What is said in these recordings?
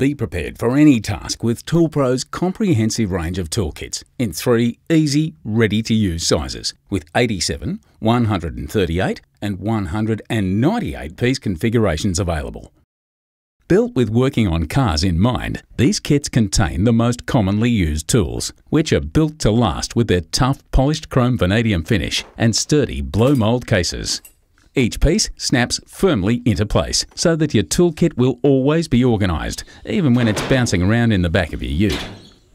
be prepared for any task with ToolPro's comprehensive range of toolkits in three easy, ready-to-use sizes with 87, 138 and 198 piece configurations available. Built with working on cars in mind, these kits contain the most commonly used tools, which are built to last with their tough polished chrome vanadium finish and sturdy blow mold cases. Each piece snaps firmly into place so that your toolkit will always be organised, even when it's bouncing around in the back of your ute.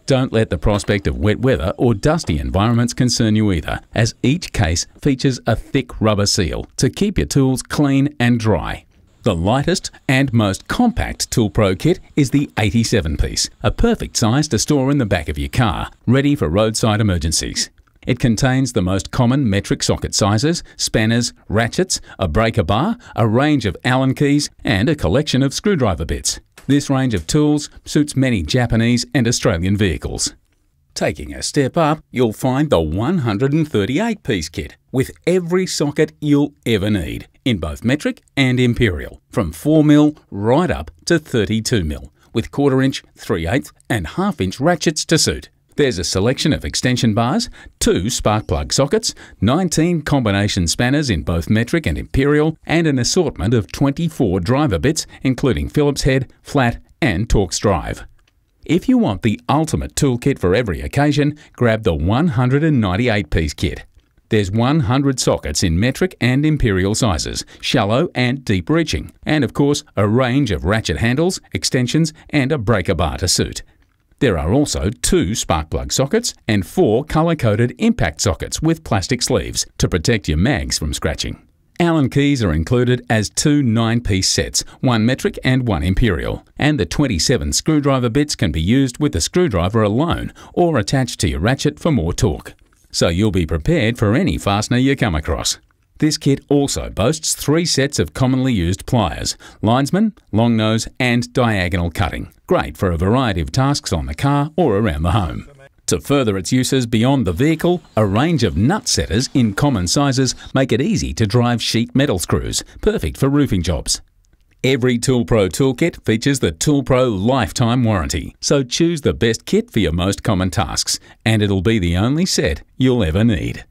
Don't let the prospect of wet weather or dusty environments concern you either, as each case features a thick rubber seal to keep your tools clean and dry. The lightest and most compact Tool Pro kit is the 87 piece, a perfect size to store in the back of your car, ready for roadside emergencies. It contains the most common metric socket sizes, spanners, ratchets, a breaker bar, a range of Allen keys, and a collection of screwdriver bits. This range of tools suits many Japanese and Australian vehicles. Taking a step up, you'll find the 138-piece kit with every socket you'll ever need in both metric and imperial, from 4mm right up to 32mm, with quarter-inch, 3 8 and half-inch ratchets to suit. There's a selection of extension bars, two spark plug sockets, 19 combination spanners in both metric and imperial, and an assortment of 24 driver bits, including Phillips head, flat, and Torx drive. If you want the ultimate toolkit for every occasion, grab the 198-piece kit. There's 100 sockets in metric and imperial sizes, shallow and deep reaching, and of course a range of ratchet handles, extensions and a breaker bar to suit. There are also two spark plug sockets and four colour-coded impact sockets with plastic sleeves to protect your mags from scratching. Allen keys are included as two 9-piece sets, one metric and one imperial, and the 27 screwdriver bits can be used with the screwdriver alone or attached to your ratchet for more torque. So you'll be prepared for any fastener you come across. This kit also boasts three sets of commonly used pliers, linesman, long nose and diagonal cutting, great for a variety of tasks on the car or around the home. To further its uses beyond the vehicle, a range of nut setters in common sizes make it easy to drive sheet metal screws, perfect for roofing jobs. Every ToolPro toolkit features the ToolPro lifetime warranty, so choose the best kit for your most common tasks and it'll be the only set you'll ever need.